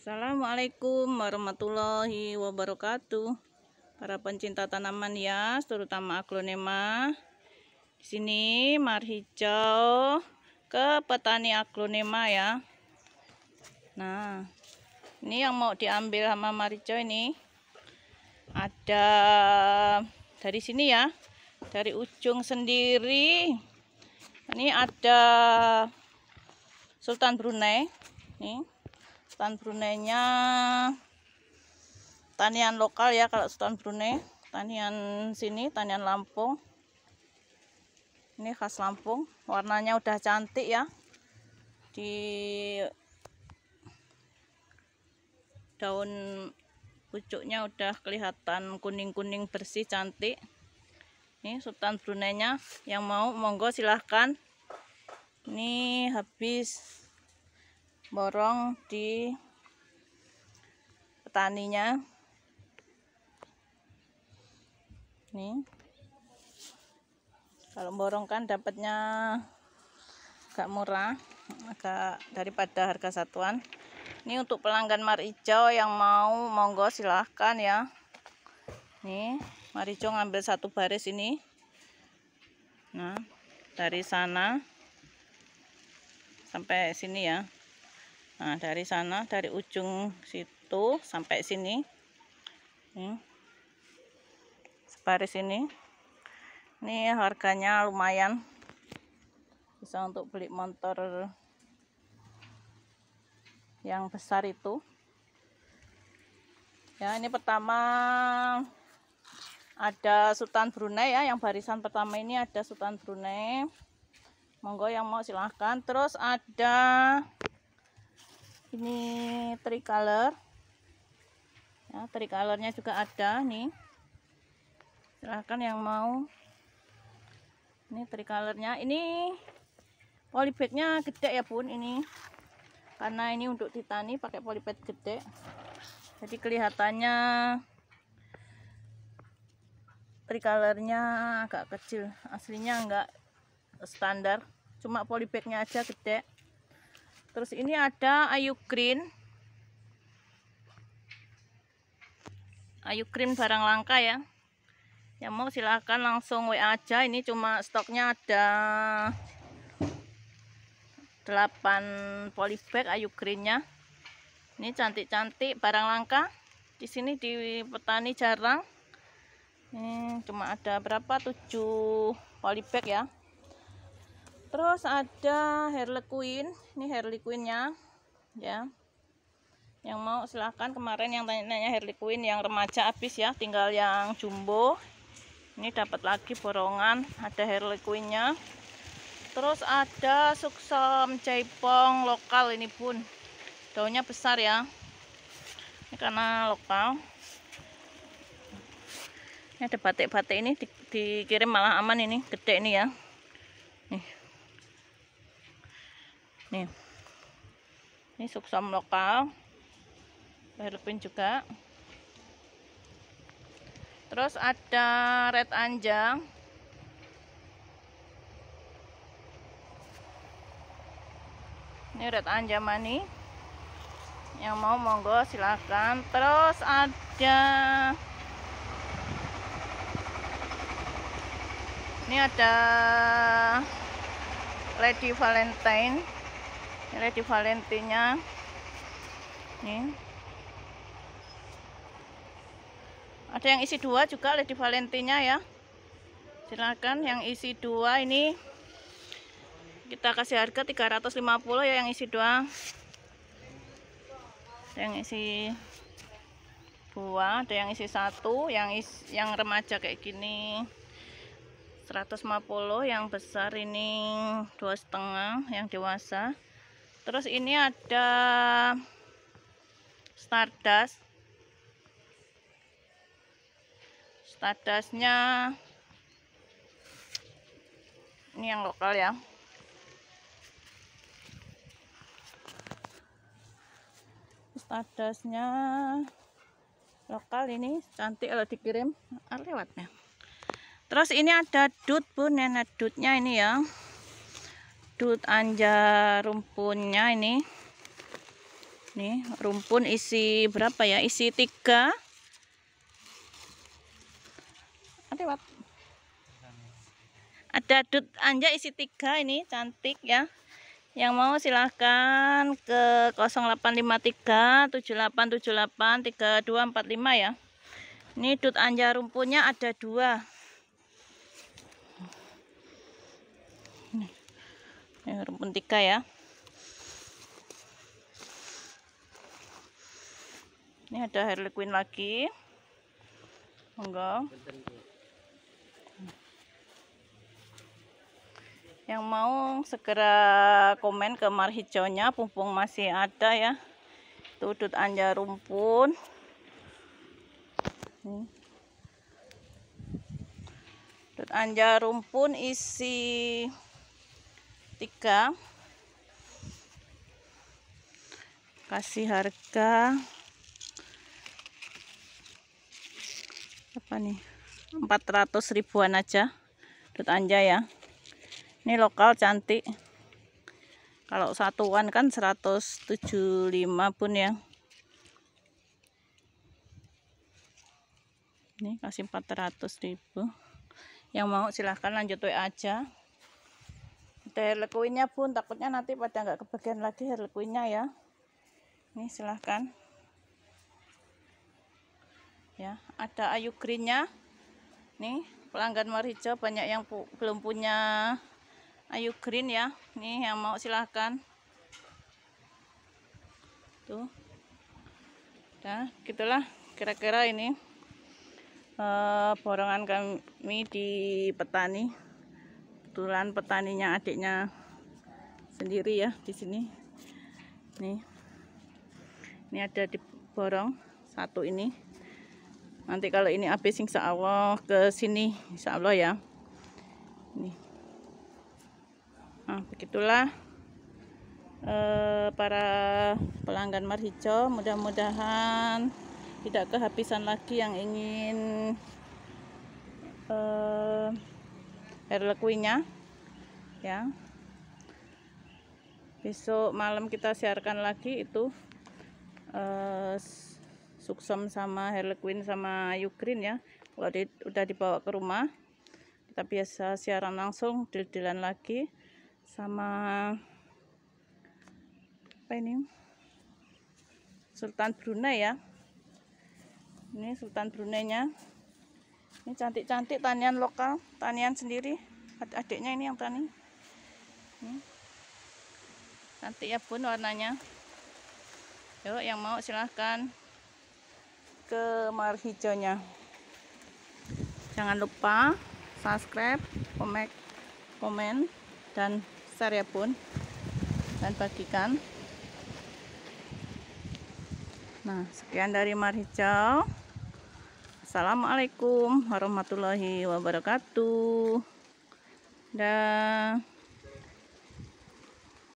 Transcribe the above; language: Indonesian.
Assalamualaikum warahmatullahi wabarakatuh. Para pencinta tanaman ya, terutama aglonema. Di sini mar hijau ke petani aglonema ya. Nah, ini yang mau diambil sama mar hijau ini ada dari sini ya. Dari ujung sendiri. Ini ada Sultan Brunei. Nih Sultan Brunei-nya tanian lokal ya kalau Sultan Brunei, tanian sini, tanian Lampung. Ini khas Lampung, warnanya udah cantik ya. Di daun pucuknya udah kelihatan kuning-kuning bersih cantik. Ini Sultan Brunei-nya yang mau monggo silahkan. Ini habis borong di petaninya nih kalau borong kan dapatnya agak murah agak daripada harga satuan ini untuk pelanggan marijo yang mau monggo silahkan ya nih marijo ngambil satu baris ini nah dari sana sampai sini ya Nah, dari sana, dari ujung situ sampai sini. Ini. Separis ini. Ini harganya lumayan. Bisa untuk beli motor yang besar itu. Ya, ini pertama ada Sultan Brunei ya, yang barisan pertama ini ada Sultan Brunei. Monggo yang mau silahkan. Terus ada ini tricolor ya tricolornya juga ada nih silahkan yang mau ini tricolornya ini polybagnya gede ya pun ini karena ini untuk ditani pakai polybag gede jadi kelihatannya tricolornya agak kecil aslinya enggak standar cuma polybagnya aja gede terus ini ada ayu green ayu krim barang langka ya yang mau silahkan langsung WA aja ini cuma stoknya ada 8 polybag ayu krimnya. ini cantik-cantik barang langka di sini di petani jarang ini cuma ada berapa 7 polybag ya terus ada Quinn. ini Quinn-nya. ya yang mau silahkan kemarin yang tanya-tanya Quinn yang remaja habis ya tinggal yang jumbo ini dapat lagi borongan ada Quinn-nya. terus ada suksem jaipong lokal ini pun daunnya besar ya ini karena lokal ini ada batik-batik ini dikirim malah aman ini gede ini ya nih ini suksam lokal berlepin juga terus ada red anjang ini red anjang mani yang mau monggo silahkan terus ada ini ada Lady Valentine ini di valentinya nih ada yang isi dua juga lady valentinya ya silakan yang isi dua ini kita kasih harga 350 ya yang isi dua ada yang isi dua ada yang isi satu yang is- yang remaja kayak gini 150 yang besar ini dua setengah yang dewasa terus ini ada stardust stardustnya ini yang lokal ya stardustnya lokal ini cantik kalau dikirim ah, lewatnya terus ini ada dut bu nenek dutnya ini ya dut anja rumpunnya ini nih rumpun isi berapa ya isi tiga ada ah, ada dut anja isi tiga ini cantik ya yang mau silahkan ke 0853 7878 3245 ya ini dut anja rumpunnya ada dua ya, rumpun tika ya ini ada Harley Quinn lagi Enggak. yang mau segera komen ke mar hijaunya pumpung masih ada ya Tudut anja rumpun Tudut anja rumpun isi tiga kasih harga apa nih 400 ribuan aja dut anja ya ini lokal cantik kalau satuan kan 175 pun ya ini kasih 400 ribu yang mau silahkan lanjut aja ada hair pun bun takutnya nanti pada nggak kebagian lagi hair ya ini silahkan ya ada ayu greennya nih pelanggan marijo banyak yang pu belum punya ayu green ya nih yang mau silahkan tuh nah gitulah kira-kira ini uh, borongan kami di petani kebetulan petaninya adiknya sendiri ya di sini nih ini ada di borong satu ini nanti kalau ini habis insya Allah ke sini insya Allah ya nih nah begitulah eh, para pelanggan marhijo mudah-mudahan tidak kehabisan lagi yang ingin eh, herlequinnya ya besok malam kita siarkan lagi itu eh, suksom sama herlequin sama ukrin ya kalau di, udah dibawa ke rumah kita biasa siaran langsung dildilan lagi sama apa ini Sultan Brunei ya ini Sultan Brunei nya ini cantik-cantik tanian lokal tanian sendiri adik-adiknya ini yang tani ini. cantik ya bun warnanya yuk yang mau silahkan ke mar jangan lupa subscribe komen komen dan share ya bun dan bagikan nah sekian dari mar Assalamualaikum warahmatullahi wabarakatuh. Dah.